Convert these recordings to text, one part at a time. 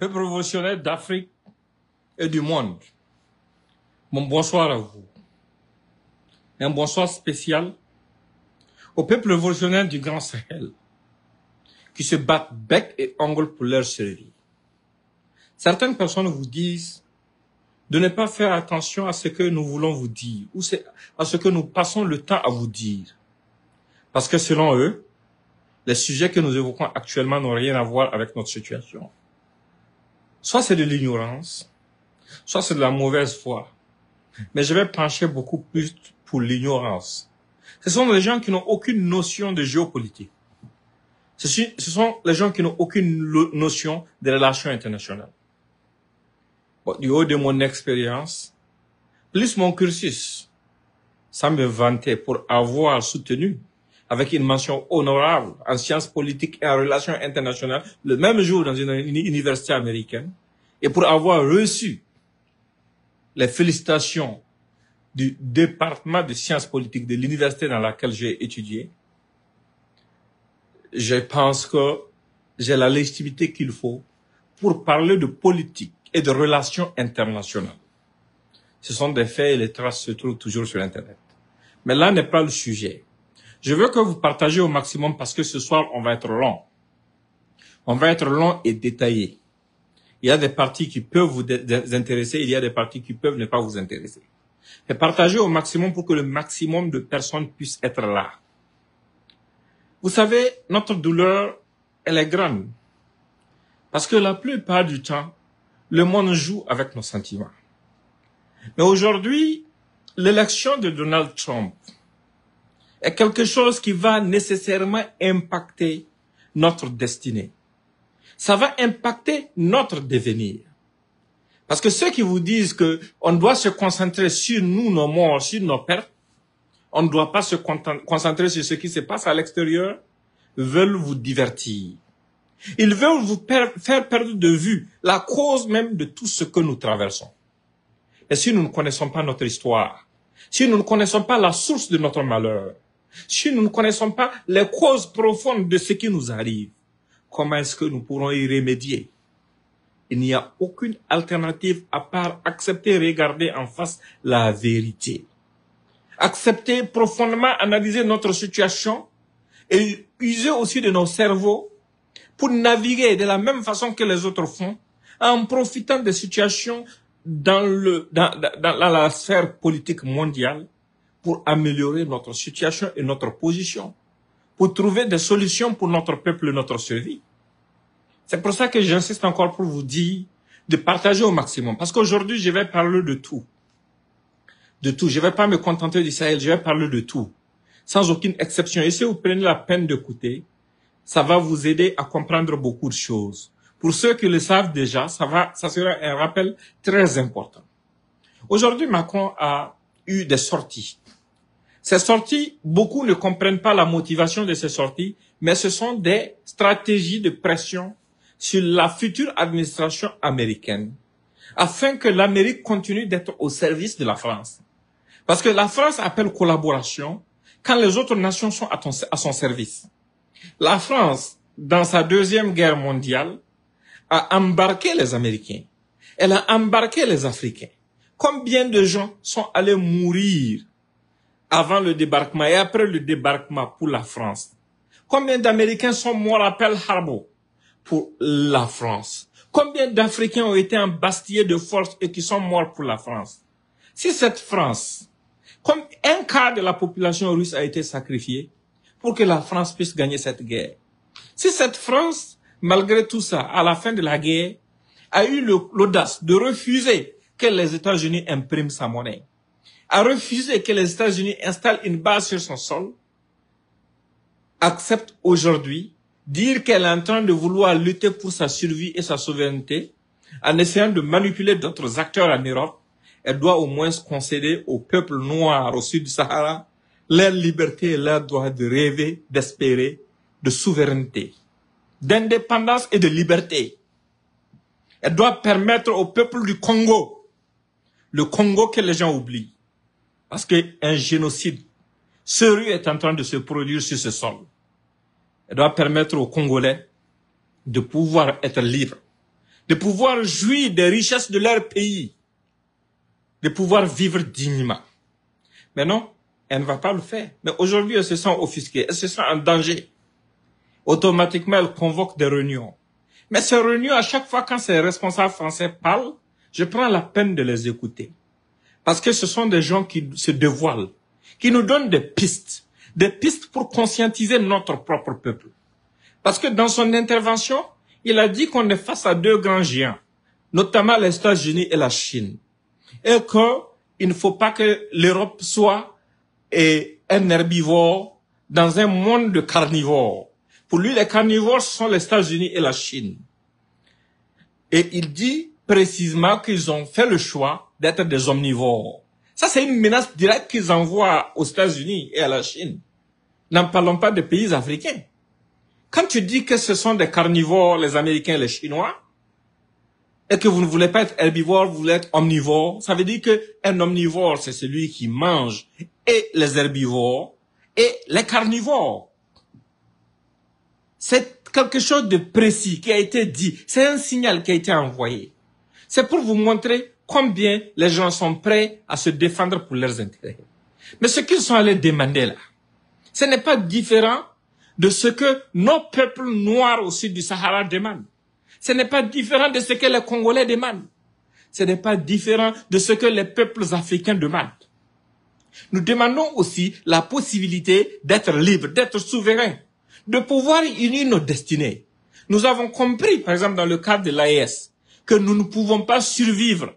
peuple révolutionnaire d'Afrique et du monde. Mon bonsoir à vous. Un bonsoir spécial au peuple révolutionnaire du Grand Sahel qui se battent bec et ongle pour leur série. Certaines personnes vous disent de ne pas faire attention à ce que nous voulons vous dire ou à ce que nous passons le temps à vous dire. Parce que selon eux, les sujets que nous évoquons actuellement n'ont rien à voir avec notre situation. Soit c'est de l'ignorance, soit c'est de la mauvaise foi. Mais je vais pencher beaucoup plus pour l'ignorance. Ce sont les gens qui n'ont aucune notion de géopolitique. Ce sont les gens qui n'ont aucune notion des relations internationales. au du haut de mon expérience, plus mon cursus, ça me vantait pour avoir soutenu avec une mention honorable en sciences politiques et en relations internationales le même jour dans une, université américaine et pour avoir reçu les félicitations du département de sciences politiques de l'université dans laquelle j'ai étudié, je pense que j'ai la légitimité qu'il faut pour parler de politique et de relations internationales. Ce sont des faits et les traces se trouvent toujours sur Internet. Mais là n'est pas le sujet. Je veux que vous partagiez au maximum parce que ce soir, on va être long. On va être long et détaillé. Il y a des parties qui peuvent vous intéresser, il y a des parties qui peuvent ne pas vous intéresser. Mais partagez au maximum pour que le maximum de personnes puissent être là. Vous savez, notre douleur, elle est grande. Parce que la plupart du temps, le monde joue avec nos sentiments. Mais aujourd'hui, l'élection de Donald Trump, est quelque chose qui va nécessairement impacter notre destinée. Ça va impacter notre devenir. Parce que ceux qui vous disent que on doit se concentrer sur nous, nos morts, sur nos pertes, on ne doit pas se concentrer sur ce qui se passe à l'extérieur, veulent vous divertir. Ils veulent vous faire perdre de vue la cause même de tout ce que nous traversons. Et si nous ne connaissons pas notre histoire, si nous ne connaissons pas la source de notre malheur, si nous ne connaissons pas les causes profondes de ce qui nous arrive, comment est-ce que nous pourrons y remédier Il n'y a aucune alternative à part accepter, regarder en face la vérité. Accepter profondément, analyser notre situation et user aussi de nos cerveaux pour naviguer de la même façon que les autres font, en profitant des situations dans, le, dans la sphère politique mondiale, pour améliorer notre situation et notre position, pour trouver des solutions pour notre peuple et notre survie. C'est pour ça que j'insiste encore pour vous dire de partager au maximum, parce qu'aujourd'hui, je vais parler de tout. De tout. Je ne vais pas me contenter du Sahel, je vais parler de tout, sans aucune exception. Et si vous prenez la peine d'écouter, ça va vous aider à comprendre beaucoup de choses. Pour ceux qui le savent déjà, ça, va, ça sera un rappel très important. Aujourd'hui, Macron a eu des sorties ces sorties, beaucoup ne comprennent pas la motivation de ces sorties, mais ce sont des stratégies de pression sur la future administration américaine, afin que l'Amérique continue d'être au service de la France. Parce que la France appelle collaboration quand les autres nations sont à, son service. La France, dans sa deuxième guerre mondiale, a embarqué les Américains. Elle a embarqué les Africains. Combien de gens sont allés mourir avant le débarquement et après le débarquement pour la France. Combien d'Américains sont morts à Pearl Harbor pour la France Combien d'Africains ont été embastillés de force et qui sont morts pour la France Si cette France, comme un quart de la population russe a été sacrifiée pour que la France puisse gagner cette guerre, si cette France, malgré tout ça, à la fin de la guerre, a eu l'audace de refuser que les États-Unis impriment sa monnaie, a refusé que les États-Unis installent une base sur son sol, accepte aujourd'hui dire qu'elle est en train de vouloir lutter pour sa survie et sa souveraineté en essayant de manipuler d'autres acteurs en Europe, elle doit au moins concéder au peuple noir au sud du Sahara leur liberté et leur droit de rêver, d'espérer, de souveraineté, d'indépendance et de liberté. Elle doit permettre au peuple du Congo, le Congo que les gens oublient, parce qu'un génocide sérieux est en train de se produire sur ce sol. Elle doit permettre aux Congolais de pouvoir être libres, de pouvoir jouir des richesses de leur pays, de pouvoir vivre dignement. Mais non, elle ne va pas le faire. Mais aujourd'hui, elles se sont offusquées, elles se sentent en danger. Automatiquement, elles convoquent des réunions. Mais ces réunions, à chaque fois quand ces responsables français parlent, je prends la peine de les écouter. Parce que ce sont des gens qui se dévoilent, qui nous donnent des pistes, des pistes pour conscientiser notre propre peuple. Parce que dans son intervention, il a dit qu'on est face à deux grands géants, notamment les États-Unis et la Chine, et qu'il ne faut pas que l'Europe soit un herbivore dans un monde de carnivores. Pour lui, les carnivores sont les États-Unis et la Chine. Et il dit précisément qu'ils ont fait le choix d'être des omnivores. Ça, c'est une menace directe qu'ils envoient aux États-Unis et à la Chine. N'en parlons pas des pays africains. Quand tu dis que ce sont des carnivores, les Américains et les Chinois, et que vous ne voulez pas être herbivore, vous voulez être omnivore, ça veut dire que un omnivore, c'est celui qui mange et les herbivores et les carnivores. C'est quelque chose de précis qui a été dit. C'est un signal qui a été envoyé. C'est pour vous montrer combien les gens sont prêts à se défendre pour leurs intérêts. Mais ce qu'ils sont allés demander là, ce n'est pas différent de ce que nos peuples noirs au sud du Sahara demandent. Ce n'est pas différent de ce que les Congolais demandent. Ce n'est pas différent de ce que les peuples africains demandent. Nous demandons aussi la possibilité d'être libres, d'être souverains, de pouvoir unir nos destinées. Nous avons compris, par exemple, dans le cadre de l'AES, que nous ne pouvons pas survivre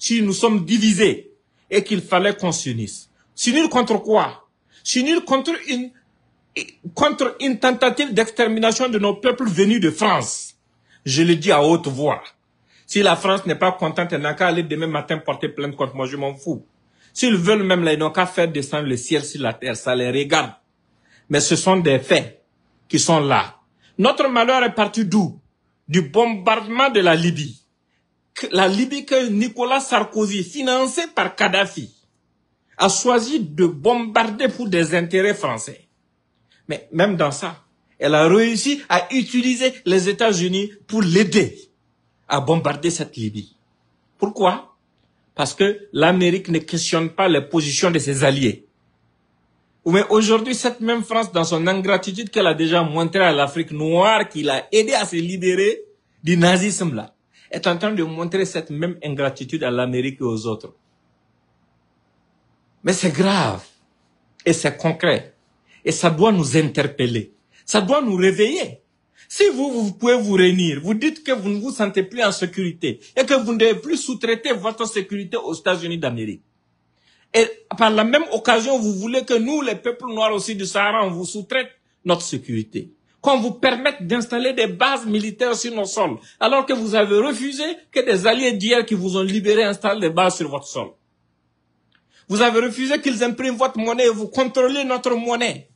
si nous sommes divisés et qu'il fallait qu'on s'unisse. S'unir contre quoi S'unir contre une, contre une tentative d'extermination de nos peuples venus de France. Je le dis à haute voix. Si la France n'est pas contente, elle n'a qu'à aller demain matin porter plainte contre moi, je m'en fous. S'ils veulent même, là, ils qu'à faire descendre le ciel sur la terre, ça les regarde. Mais ce sont des faits qui sont là. Notre malheur est parti d'où Du bombardement de la Libye la Libye que Nicolas Sarkozy, financé par Kadhafi, a choisi de bombarder pour des intérêts français. Mais même dans ça, elle a réussi à utiliser les États-Unis pour l'aider à bombarder cette Libye. Pourquoi Parce que l'Amérique ne questionne pas les positions de ses alliés. Mais aujourd'hui, cette même France, dans son ingratitude qu'elle a déjà montrée à l'Afrique noire, qui a aidé à se libérer du nazisme-là, est en train de montrer cette même ingratitude à l'Amérique et aux autres. Mais c'est grave et c'est concret et ça doit nous interpeller. Ça doit nous réveiller. Si vous, vous pouvez vous réunir, vous dites que vous ne vous sentez plus en sécurité et que vous ne devez plus sous-traiter votre sécurité aux États-Unis d'Amérique. Et par la même occasion, vous voulez que nous, les peuples noirs aussi du Sahara, on vous sous-traite notre sécurité qu'on vous permette d'installer des bases militaires sur nos sols, alors que vous avez refusé que des alliés d'hier qui vous ont libéré installent des bases sur votre sol. Vous avez refusé qu'ils impriment votre monnaie et vous contrôlez notre monnaie.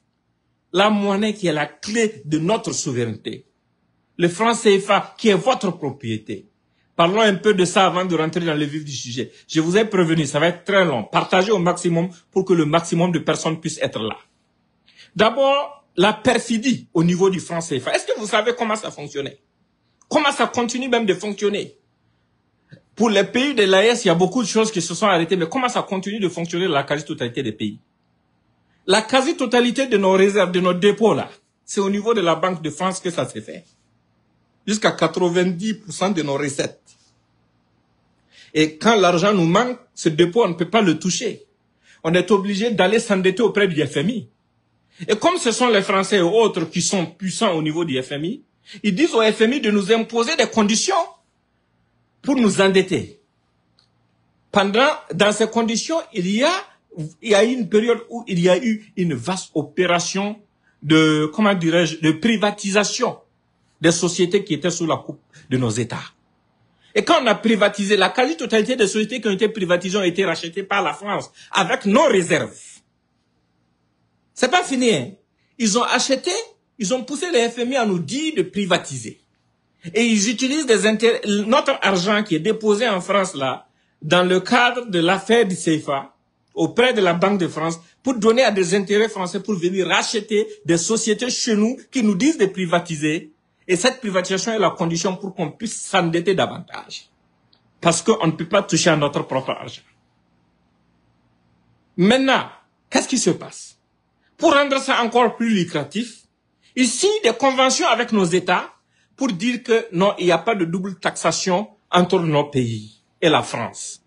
La monnaie qui est la clé de notre souveraineté. Le franc CFA qui est votre propriété. Parlons un peu de ça avant de rentrer dans le vif du sujet. Je vous ai prévenu, ça va être très long. Partagez au maximum pour que le maximum de personnes puissent être là. D'abord, la perfidie au niveau du franc CFA. Est-ce que vous savez comment ça fonctionnait Comment ça continue même de fonctionner Pour les pays de l'AES, il y a beaucoup de choses qui se sont arrêtées, mais comment ça continue de fonctionner la quasi-totalité des pays La quasi-totalité de nos réserves, de nos dépôts, là, c'est au niveau de la Banque de France que ça s'est fait. Jusqu'à 90% de nos recettes. Et quand l'argent nous manque, ce dépôt, on ne peut pas le toucher. On est obligé d'aller s'endetter auprès du FMI. Et comme ce sont les Français et autres qui sont puissants au niveau du FMI, ils disent au FMI de nous imposer des conditions pour nous endetter. Pendant, dans ces conditions, il y a, il y a eu une période où il y a eu une vaste opération de, comment dirais-je, de privatisation des sociétés qui étaient sous la coupe de nos États. Et quand on a privatisé, la quasi-totalité des sociétés qui ont été privatisées ont été rachetées par la France avec nos réserves. C'est pas fini. Hein. Ils ont acheté, ils ont poussé les FMI à nous dire de privatiser. Et ils utilisent des notre argent qui est déposé en France là, dans le cadre de l'affaire du CFA, auprès de la Banque de France, pour donner à des intérêts français pour venir racheter des sociétés chez nous qui nous disent de privatiser. Et cette privatisation est la condition pour qu'on puisse s'endetter davantage. Parce qu'on ne peut pas toucher à notre propre argent. Maintenant, qu'est-ce qui se passe pour rendre ça encore plus lucratif, signent des conventions avec nos États pour dire que non, il n'y a pas de double taxation entre nos pays et la France.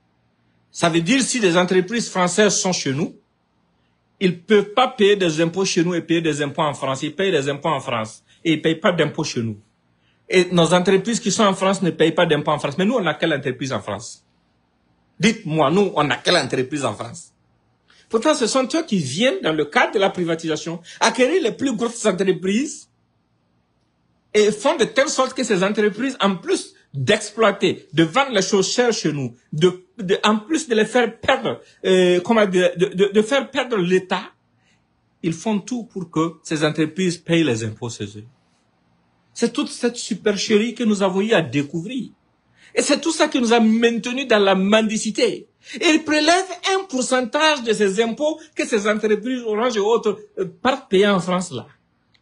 Ça veut dire si des entreprises françaises sont chez nous, ils ne peuvent pas payer des impôts chez nous et payer des impôts en France. Ils payent des impôts en France et ils ne payent pas d'impôts chez nous. Et nos entreprises qui sont en France ne payent pas d'impôts en France. Mais nous, on a quelle entreprise en France Dites-moi, nous, on a quelle entreprise en France Pourtant, ce sont eux qui viennent, dans le cadre de la privatisation, acquérir les plus grosses entreprises et font de telle sorte que ces entreprises, en plus d'exploiter, de vendre les choses chères chez nous, de, en plus de les faire perdre, euh, comment dire, de, de faire perdre l'État, ils font tout pour que ces entreprises payent les impôts chez eux. C'est toute cette supercherie que nous avons eu à découvrir. Et c'est tout ça qui nous a maintenus dans la mendicité. Il prélève un pourcentage de ces impôts que ces entreprises Orange et autres euh, partent payer en France là,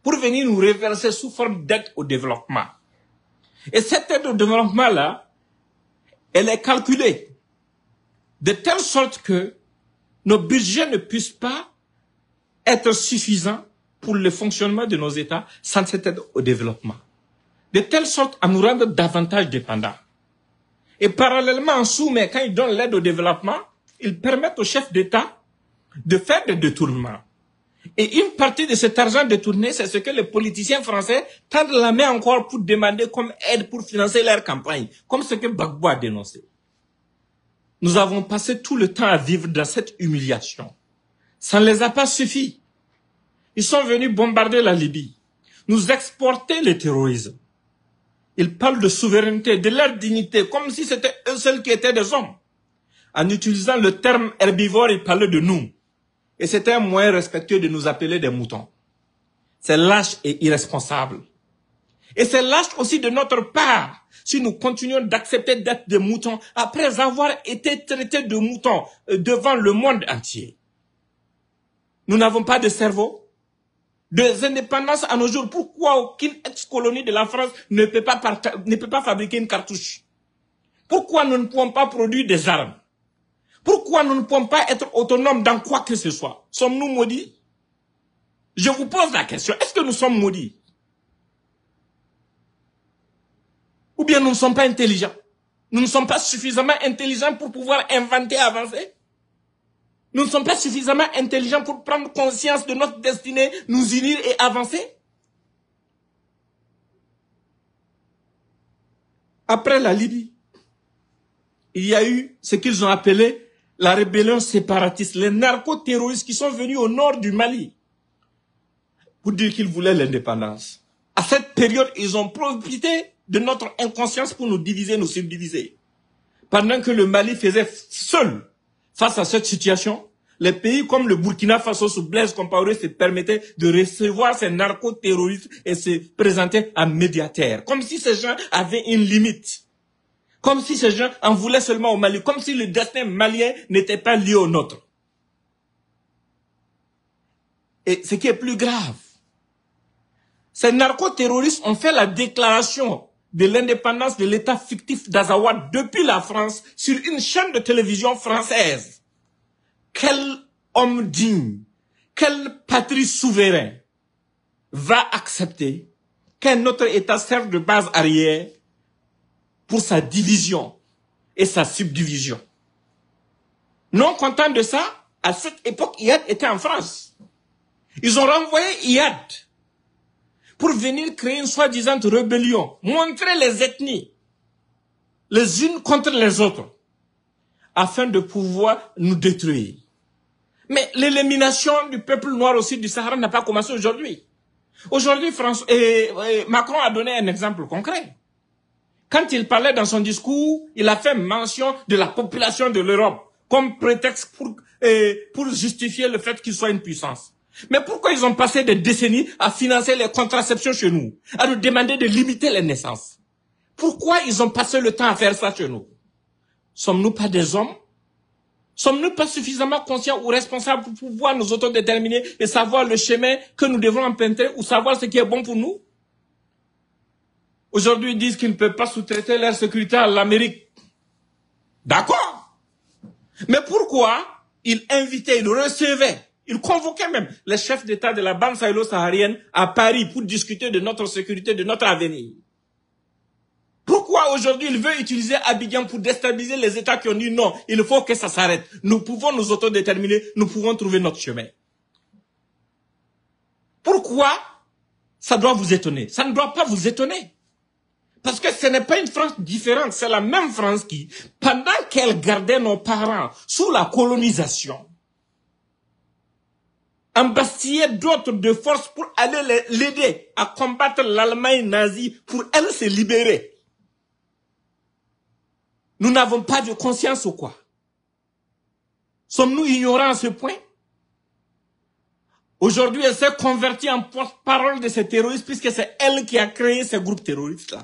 pour venir nous reverser sous forme d'aide au développement. Et cette aide au développement là, elle est calculée de telle sorte que nos budgets ne puissent pas être suffisants pour le fonctionnement de nos États sans cette aide au développement. De telle sorte à nous rendre davantage dépendants. Et parallèlement, en sous-mais, quand ils donnent l'aide au développement, ils permettent aux chefs d'État de faire des détournements. Et une partie de cet argent détourné, c'est ce que les politiciens français tendent la main encore pour demander comme aide pour financer leur campagne, comme ce que Bagbo a dénoncé. Nous avons passé tout le temps à vivre dans cette humiliation. Ça ne les a pas suffi. Ils sont venus bombarder la Libye, nous exporter le terrorisme. Ils parlent de souveraineté, de leur dignité, comme si c'était eux seuls qui étaient des hommes. En utilisant le terme herbivore, ils parlaient de nous. Et c'était un moyen respectueux de nous appeler des moutons. C'est lâche et irresponsable. Et c'est lâche aussi de notre part si nous continuons d'accepter d'être des moutons après avoir été traités de moutons euh, devant le monde entier. Nous n'avons pas de cerveau, des indépendances à nos jours, pourquoi aucune ex-colonie de la France ne peut, pas ne peut pas fabriquer une cartouche Pourquoi nous ne pouvons pas produire des armes Pourquoi nous ne pouvons pas être autonomes dans quoi que ce soit Sommes-nous maudits Je vous pose la question, est-ce que nous sommes maudits Ou bien nous ne sommes pas intelligents Nous ne sommes pas suffisamment intelligents pour pouvoir inventer, avancer nous ne sommes pas suffisamment intelligents pour prendre conscience de notre destinée, nous unir et avancer Après la Libye, il y a eu ce qu'ils ont appelé la rébellion séparatiste, les narcoterroristes qui sont venus au nord du Mali pour dire qu'ils voulaient l'indépendance. À cette période, ils ont profité de notre inconscience pour nous diviser, nous subdiviser. Pendant que le Mali faisait seul face à cette situation, les pays comme le Burkina Faso sous Blaise Compaoré se permettaient de recevoir ces narcoterroristes et se présentaient à médiataires. Comme si ces gens avaient une limite. Comme si ces gens en voulaient seulement au Mali. Comme si le destin malien n'était pas lié au nôtre. Et ce qui est plus grave, ces narcoterroristes ont fait la déclaration de l'indépendance de l'État fictif d'Azawad depuis la France sur une chaîne de télévision française quel homme digne, quelle patrie souverain va accepter qu'un autre État serve de base arrière pour sa division et sa subdivision Non content de ça, à cette époque, Iyad était en France. Ils ont renvoyé Iyad pour venir créer une soi-disant rébellion, montrer les ethnies les unes contre les autres, afin de pouvoir nous détruire. Mais l'élimination du peuple noir aussi du Sahara n'a pas commencé aujourd'hui. Aujourd'hui, Macron a donné un exemple concret. Quand il parlait dans son discours, il a fait mention de la population de l'Europe comme prétexte pour, justifier le fait qu'il soit une puissance. Mais pourquoi ils ont passé des décennies à financer les contraceptions chez nous, à nous demander de limiter les naissances Pourquoi ils ont passé le temps à faire ça chez nous Sommes-nous pas des hommes Sommes-nous pas suffisamment conscients ou responsables pour pouvoir nous autodéterminer et savoir le chemin que nous devons emprunter ou savoir ce qui est bon pour nous Aujourd'hui, ils disent qu'ils ne peuvent pas sous-traiter leur sécurité à l'Amérique. D'accord. Mais pourquoi ils invitaient, ils recevaient, ils convoquaient même les chefs d'État de la bande sahélo-saharienne à Paris pour discuter de notre sécurité, de notre avenir pourquoi aujourd'hui il veut utiliser Abidjan pour déstabiliser les États qui ont dit non, il faut que ça s'arrête. Nous pouvons nous autodéterminer, nous pouvons trouver notre chemin. Pourquoi ça doit vous étonner Ça ne doit pas vous étonner. Parce que ce n'est pas une France différente, c'est la même France qui, pendant qu'elle gardait nos parents sous la colonisation, embastillait d'autres de force pour aller l'aider à combattre l'Allemagne nazie pour elle se libérer. Nous n'avons pas de conscience ou quoi Sommes-nous ignorants à ce point Aujourd'hui, elle s'est convertie en porte-parole de ces terroristes puisque c'est elle qui a créé ces groupes terroristes-là.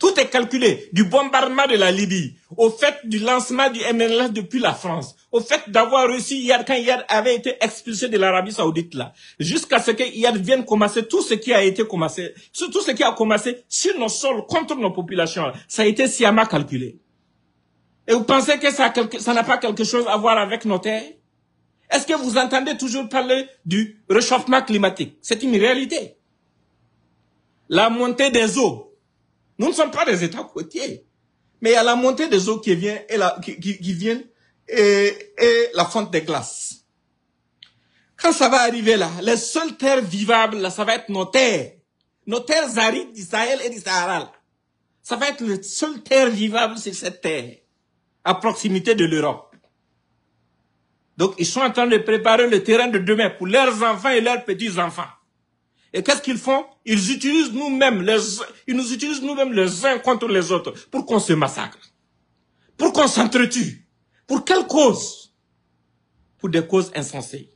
Tout est calculé, du bombardement de la Libye, au fait du lancement du MNLS depuis la France, au fait d'avoir reçu hier, quand hier avait été expulsé de l'Arabie Saoudite là, jusqu'à ce que hier vienne commencer tout ce qui a été commencé, tout ce qui a commencé sur nos sols contre nos populations. Ça a été sciemment calculé. Et vous pensez que ça n'a pas quelque chose à voir avec nos terres Est-ce que vous entendez toujours parler du réchauffement climatique C'est une réalité. La montée des eaux nous ne sommes pas des États côtiers. Mais il y a la montée des eaux qui vient et la, qui, qui, vient et, et, la fonte des glaces. Quand ça va arriver là, les seules terres vivables, ça va être nos terres. Nos terres arides d'Israël et d'Israël. Ça va être les seules terres vivables sur cette terre, à proximité de l'Europe. Donc, ils sont en train de préparer le terrain de demain pour leurs enfants et leurs petits-enfants. Et qu'est-ce qu'ils font Ils utilisent nous-mêmes les, ils nous utilisent nous-mêmes les uns contre les autres pour qu'on se massacre, pour qu'on s'entretue. Pour quelle cause Pour des causes insensées.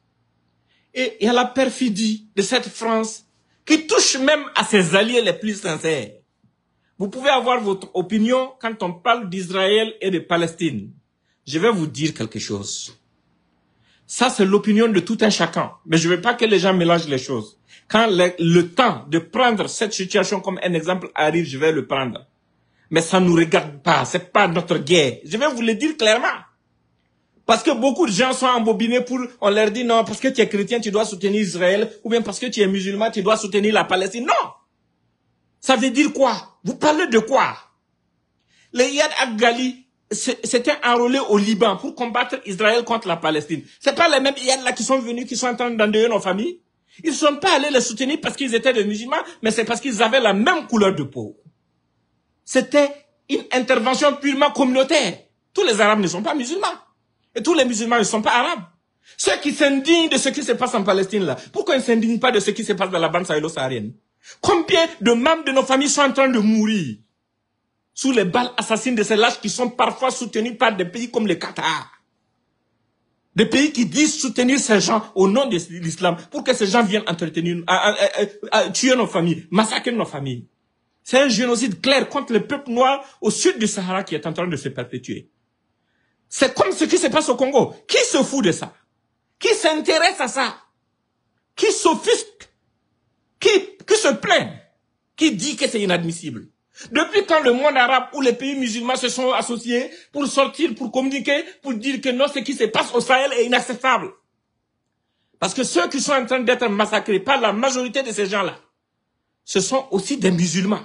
Et il y a la perfidie de cette France qui touche même à ses alliés les plus sincères. Vous pouvez avoir votre opinion quand on parle d'Israël et de Palestine. Je vais vous dire quelque chose. Ça, c'est l'opinion de tout un chacun. Mais je ne veux pas que les gens mélangent les choses. Quand le, temps de prendre cette situation comme un exemple arrive, je vais le prendre. Mais ça ne nous regarde pas, c'est pas notre guerre. Je vais vous le dire clairement. Parce que beaucoup de gens sont embobinés pour, on leur dit non, parce que tu es chrétien, tu dois soutenir Israël, ou bien parce que tu es musulman, tu dois soutenir la Palestine. Non! Ça veut dire quoi? Vous parlez de quoi? Les Yad Abgali s'étaient enrôlés au Liban pour combattre Israël contre la Palestine. C'est pas les mêmes Yad là qui sont venus, qui sont en train d'endeuiller nos familles? Ils ne sont pas allés les soutenir parce qu'ils étaient des musulmans, mais c'est parce qu'ils avaient la même couleur de peau. C'était une intervention purement communautaire. Tous les Arabes ne sont pas musulmans. Et tous les musulmans ne sont pas arabes. Ceux qui s'indignent de ce qui se passe en Palestine là, pourquoi ils ne s'indignent pas de ce qui se passe dans la bande sahélo-saharienne Combien de membres de nos familles sont en train de mourir sous les balles assassines de ces lâches qui sont parfois soutenus par des pays comme le Qatar des pays qui disent soutenir ces gens au nom de l'islam pour que ces gens viennent entretenir, tuer nos familles, massacrer nos familles. C'est un génocide clair contre le peuple noir au sud du Sahara qui est en train de se perpétuer. C'est comme ce qui se passe au Congo. Qui se fout de ça Qui s'intéresse à ça Qui s'offusque qui, qui se plaint Qui dit que c'est inadmissible depuis quand le monde arabe ou les pays musulmans se sont associés pour sortir, pour communiquer, pour dire que non, ce qui se passe au Sahel est inacceptable Parce que ceux qui sont en train d'être massacrés par la majorité de ces gens-là, ce sont aussi des musulmans.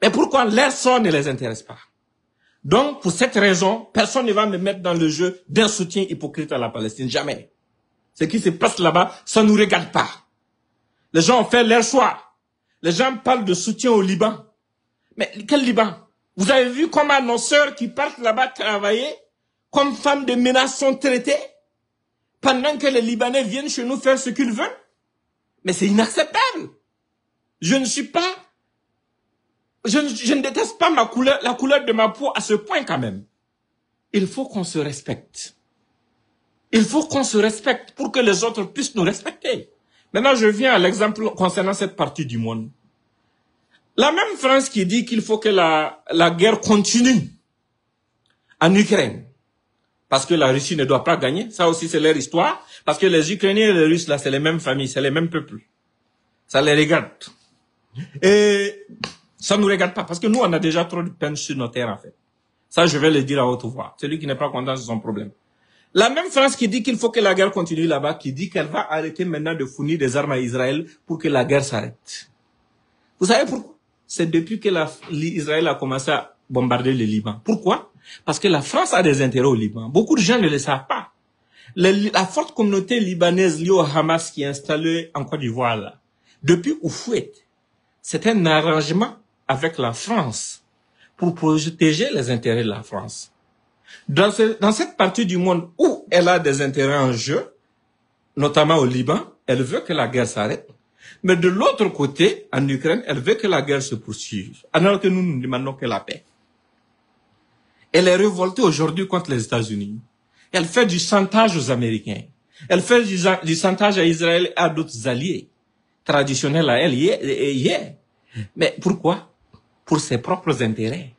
Mais pourquoi leur sort ne les intéresse pas Donc, pour cette raison, personne ne va me mettre dans le jeu d'un soutien hypocrite à la Palestine. Jamais. Ce qui se passe là-bas, ça ne nous regarde pas. Les gens ont fait leur choix. Les gens parlent de soutien au Liban. Mais quel Liban Vous avez vu comme annonceurs qui partent là-bas travailler, comme femmes de menaces sont traitées, pendant que les Libanais viennent chez nous faire ce qu'ils veulent Mais c'est inacceptable. Je ne suis pas... Je, je ne déteste pas ma couleur, la couleur de ma peau à ce point quand même. Il faut qu'on se respecte. Il faut qu'on se respecte pour que les autres puissent nous respecter. Maintenant, je viens à l'exemple concernant cette partie du monde. La même France qui dit qu'il faut que la, la guerre continue en Ukraine, parce que la Russie ne doit pas gagner, ça aussi c'est leur histoire, parce que les Ukrainiens et les Russes, là, c'est les mêmes familles, c'est les mêmes peuples. Ça les regarde. Et ça nous regarde pas, parce que nous, on a déjà trop de peine sur nos terres, en fait. Ça, je vais le dire à haute voix. Celui qui n'est pas content, c'est son problème. La même France qui dit qu'il faut que la guerre continue là-bas, qui dit qu'elle va arrêter maintenant de fournir des armes à Israël pour que la guerre s'arrête. Vous savez pourquoi C'est depuis que l'Israël a commencé à bombarder le Liban. Pourquoi Parce que la France a des intérêts au Liban. Beaucoup de gens ne le savent pas. la forte communauté libanaise liée au Hamas qui est installée en Côte d'Ivoire, depuis Oufouet, c'est un arrangement avec la France pour protéger les intérêts de la France. Dans, dans cette partie du monde où elle a des intérêts en jeu, notamment au Liban, elle veut que la guerre s'arrête. Mais de l'autre côté, en Ukraine, elle veut que la guerre se poursuive, alors que nous, nous demandons que la paix. Elle est révoltée aujourd'hui contre les États-Unis. Elle fait du chantage aux Américains. Elle fait du, chantage à Israël et à d'autres alliés traditionnels à elle hier. Mais pourquoi Pour ses propres intérêts.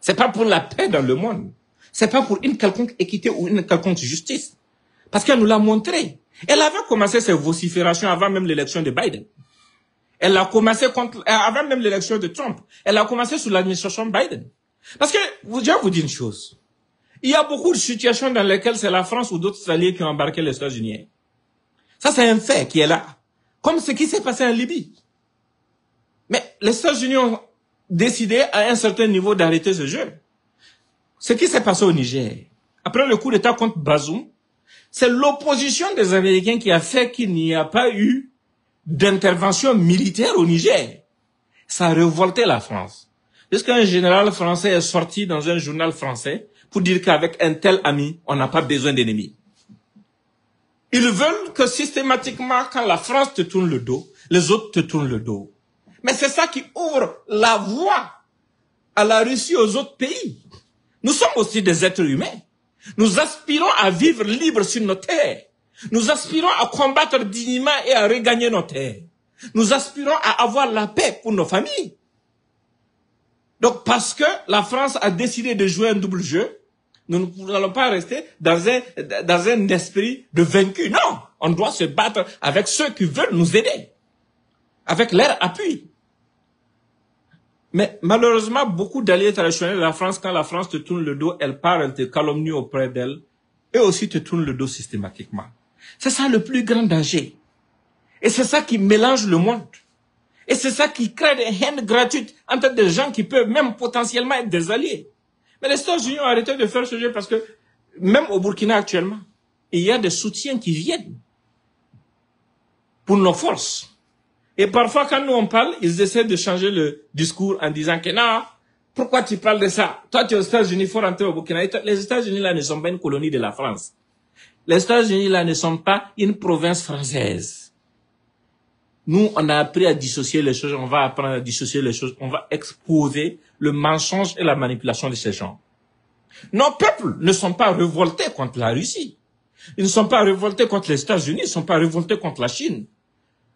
C'est pas pour la paix dans le monde c'est pas pour une quelconque équité ou une quelconque justice. Parce qu'elle nous l'a montré. Elle avait commencé ses vociférations avant même l'élection de Biden. Elle a commencé contre, euh, avant même l'élection de Trump. Elle a commencé sous l'administration Biden. Parce que, je vais vous dire une chose. Il y a beaucoup de situations dans lesquelles c'est la France ou d'autres alliés qui ont embarqué les États-Unis. Ça, c'est un fait qui est là. Comme ce qui s'est passé en Libye. Mais les États-Unis ont décidé à un certain niveau d'arrêter ce jeu. Ce qui s'est passé au Niger, après le coup d'État contre Bazoum, c'est l'opposition des Américains qui a fait qu'il n'y a pas eu d'intervention militaire au Niger. Ça a révolté la France. Puisqu'un général français est sorti dans un journal français pour dire qu'avec un tel ami, on n'a pas besoin d'ennemis. Ils veulent que systématiquement, quand la France te tourne le dos, les autres te tournent le dos. Mais c'est ça qui ouvre la voie à la Russie, aux autres pays. Nous sommes aussi des êtres humains. Nous aspirons à vivre libre sur nos terres. Nous aspirons à combattre dignement et à regagner nos terres. Nous aspirons à avoir la paix pour nos familles. Donc parce que la France a décidé de jouer un double jeu, nous ne pouvons pas rester dans un, dans un esprit de vaincu. Non, on doit se battre avec ceux qui veulent nous aider, avec leur appui. Mais malheureusement, beaucoup d'alliés traditionnels de la France, quand la France te tourne le dos, elle part, elle te calomnie auprès d'elle. Et aussi te tourne le dos systématiquement. C'est ça le plus grand danger. Et c'est ça qui mélange le monde. Et c'est ça qui crée des haines gratuites entre des gens qui peuvent même potentiellement être des alliés. Mais les États-Unis ont arrêté de faire ce jeu parce que même au Burkina actuellement, il y a des soutiens qui viennent pour nos forces. Et parfois, quand nous on parle, ils essaient de changer le discours en disant que non, pourquoi tu parles de ça Toi, tu es aux États-Unis, faut rentrer au Burkina. Les États-Unis, là, ne sont pas une colonie de la France. Les États-Unis, là, ne sont pas une province française. Nous, on a appris à dissocier les choses, on va apprendre à dissocier les choses, on va exposer le mensonge et la manipulation de ces gens. Nos peuples ne sont pas révoltés contre la Russie. Ils ne sont pas révoltés contre les États-Unis, ils ne sont pas révoltés contre la Chine.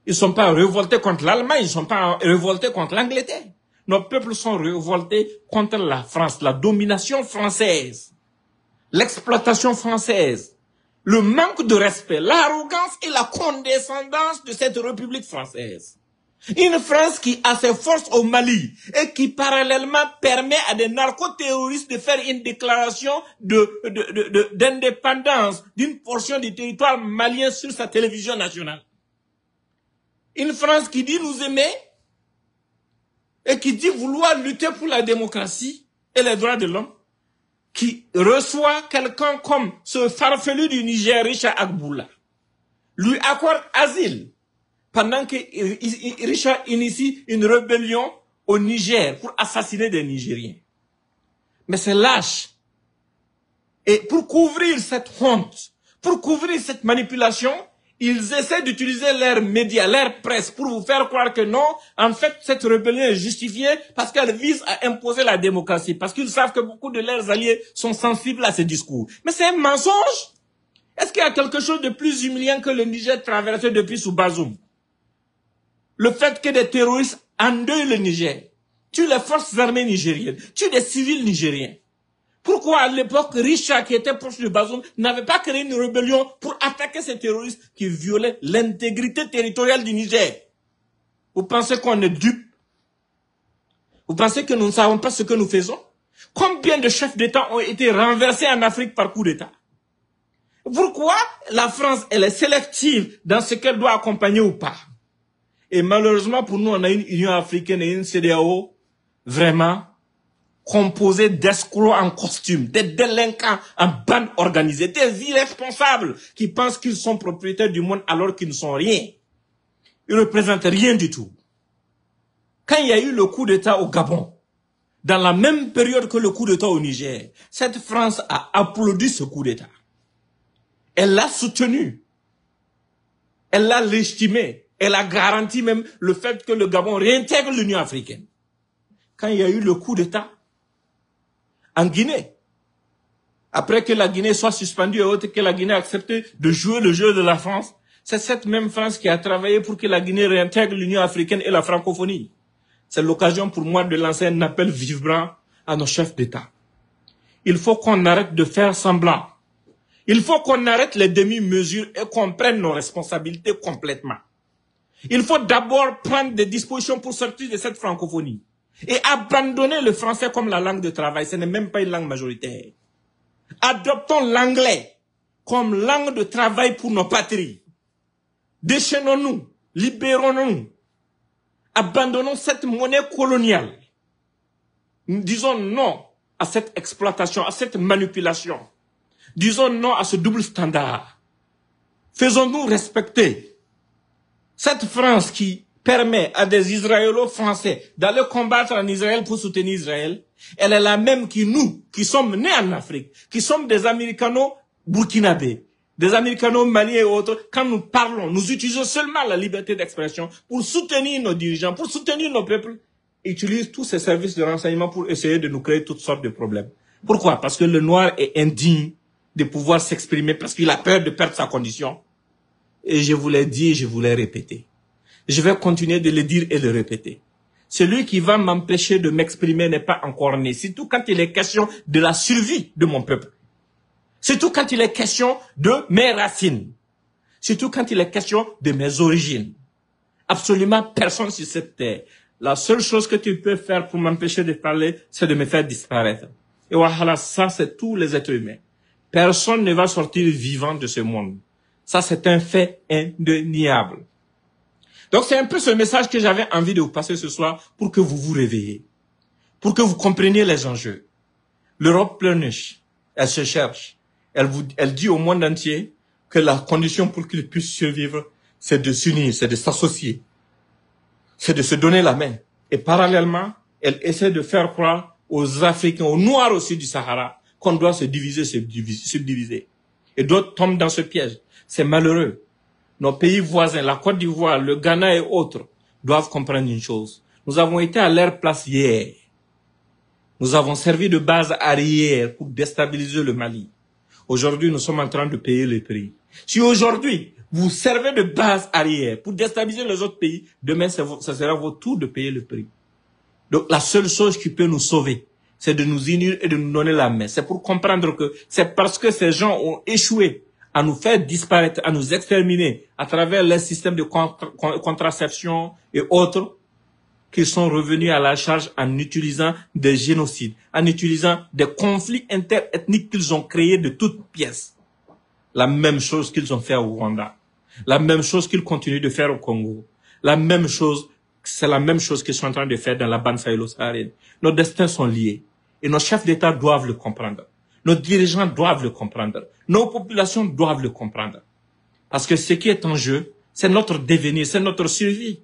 Ils ne sont pas révoltés contre l'Allemagne, ils ne sont pas révoltés contre l'Angleterre. Nos peuples sont révoltés contre la France, la domination française, l'exploitation française, le manque de respect, l'arrogance et la condescendance de cette République française. Une France qui a ses forces au Mali et qui parallèlement permet à des narcoterroristes de faire une déclaration d'indépendance de, de, d'une portion du territoire malien sur sa télévision nationale. Une France qui dit nous aimer et qui dit vouloir lutter pour la démocratie et les droits de l'homme, qui reçoit quelqu'un comme ce farfelu du Niger, Richard Agboula, lui accorde asile pendant que euh, Richard initie une rébellion au Niger pour assassiner des Nigériens. Mais c'est lâche. Et pour couvrir cette honte, pour couvrir cette manipulation, ils essaient d'utiliser leurs médias, leur presse pour vous faire croire que non, en fait, cette rébellion est justifiée parce qu'elle vise à imposer la démocratie, parce qu'ils savent que beaucoup de leurs alliés sont sensibles à ces discours. Mais c'est un mensonge. Est-ce qu'il y a quelque chose de plus humiliant que le Niger traversé depuis sous Le fait que des terroristes endeuillent le Niger, tuent les forces armées nigériennes, tuent des civils nigériens. Pourquoi à l'époque Richard, qui était proche de Bazoum, n'avait pas créé une rébellion pour attaquer ces terroristes qui violaient l'intégrité territoriale du Niger Vous pensez qu'on est dupes Vous pensez que nous ne savons pas ce que nous faisons Combien de chefs d'État ont été renversés en Afrique par coup d'État Pourquoi la France, elle est sélective dans ce qu'elle doit accompagner ou pas Et malheureusement, pour nous, on a une Union africaine et une CDAO vraiment composé d'escrocs en costume, des délinquants en bande organisée, des irresponsables qui pensent qu'ils sont propriétaires du monde alors qu'ils ne sont rien. Ils ne représentent rien du tout. Quand il y a eu le coup d'État au Gabon, dans la même période que le coup d'État au Niger, cette France a applaudi ce coup d'État. Elle l'a soutenu. Elle l'a légitimé. Elle a garanti même le fait que le Gabon réintègre l'Union africaine. Quand il y a eu le coup d'État, en Guinée. Après que la Guinée soit suspendue et autre, que la Guinée a accepté de jouer le jeu de la France, c'est cette même France qui a travaillé pour que la Guinée réintègre l'Union africaine et la francophonie. C'est l'occasion pour moi de lancer un appel vibrant à nos chefs d'État. Il faut qu'on arrête de faire semblant. Il faut qu'on arrête les demi-mesures et qu'on prenne nos responsabilités complètement. Il faut d'abord prendre des dispositions pour sortir de cette francophonie et abandonner le français comme la langue de travail. Ce n'est même pas une langue majoritaire. Adoptons l'anglais comme langue de travail pour nos patries. Déchaînons-nous, libérons-nous, abandonnons cette monnaie coloniale. disons non à cette exploitation, à cette manipulation. Disons non à ce double standard. Faisons-nous respecter cette France qui permet à des Israélo-Français d'aller combattre en Israël pour soutenir Israël, elle est la même qui nous, qui sommes nés en Afrique, qui sommes des Américano-Burkinabés, des Américano-Maliens et autres. Quand nous parlons, nous utilisons seulement la liberté d'expression pour soutenir nos dirigeants, pour soutenir nos peuples, utilisent tous ces services de renseignement pour essayer de nous créer toutes sortes de problèmes. Pourquoi Parce que le noir est indigne de pouvoir s'exprimer parce qu'il a peur de perdre sa condition. Et je vous l'ai dit, je vous l'ai répété je vais continuer de le dire et de le répéter. Celui qui va m'empêcher de m'exprimer n'est pas encore né, surtout quand il est question de la survie de mon peuple. Surtout quand il est question de mes racines. Surtout quand il est question de mes origines. Absolument personne sur cette terre. La seule chose que tu peux faire pour m'empêcher de parler, c'est de me faire disparaître. Et voilà, ça, c'est tous les êtres humains. Personne ne va sortir vivant de ce monde. Ça, c'est un fait indéniable. Donc c'est un peu ce message que j'avais envie de vous passer ce soir pour que vous vous réveillez, pour que vous compreniez les enjeux. L'Europe pleurniche, elle se cherche, elle, vous, elle dit au monde entier que la condition pour qu'ils puissent survivre, c'est de s'unir, c'est de s'associer, c'est de se donner la main. Et parallèlement, elle essaie de faire croire aux Africains, aux Noirs aussi du Sahara, qu'on doit se diviser, se subdiviser. Et d'autres tombent dans ce piège. C'est malheureux nos pays voisins, la Côte d'Ivoire, le Ghana et autres, doivent comprendre une chose. Nous avons été à leur place hier. Nous avons servi de base arrière pour déstabiliser le Mali. Aujourd'hui, nous sommes en train de payer le prix. Si aujourd'hui, vous servez de base arrière pour déstabiliser les autres pays, demain, ce sera votre tour de payer le prix. Donc, la seule chose qui peut nous sauver, c'est de nous unir et de nous donner la main. C'est pour comprendre que c'est parce que ces gens ont échoué à nous faire disparaître, à nous exterminer à travers les systèmes de contraception et autres qui sont revenus à la charge en utilisant des génocides, en utilisant des conflits interethniques qu'ils ont créés de toutes pièces. La même chose qu'ils ont fait au Rwanda, la même chose qu'ils continuent de faire au Congo, la même chose, c'est la même chose qu'ils sont en train de faire dans la bande sahélo-saharienne. Nos destins sont liés et nos chefs d'État doivent le comprendre. Nos dirigeants doivent le comprendre. Nos populations doivent le comprendre. Parce que ce qui est en jeu, c'est notre devenir, c'est notre survie.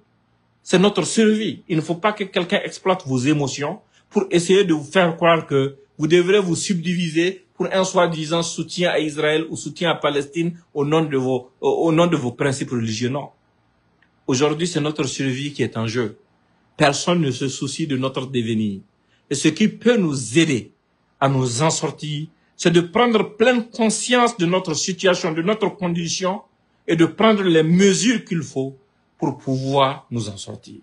C'est notre survie. Il ne faut pas que quelqu'un exploite vos émotions pour essayer de vous faire croire que vous devrez vous subdiviser pour un soi-disant soutien à Israël ou soutien à Palestine au nom de vos, au nom de vos principes religieux. Aujourd'hui, c'est notre survie qui est en jeu. Personne ne se soucie de notre devenir. Et ce qui peut nous aider à nous en sortir, c'est de prendre pleine conscience de notre situation, de notre condition et de prendre les mesures qu'il faut pour pouvoir nous en sortir.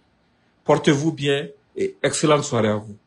Portez-vous bien et excellente soirée à vous.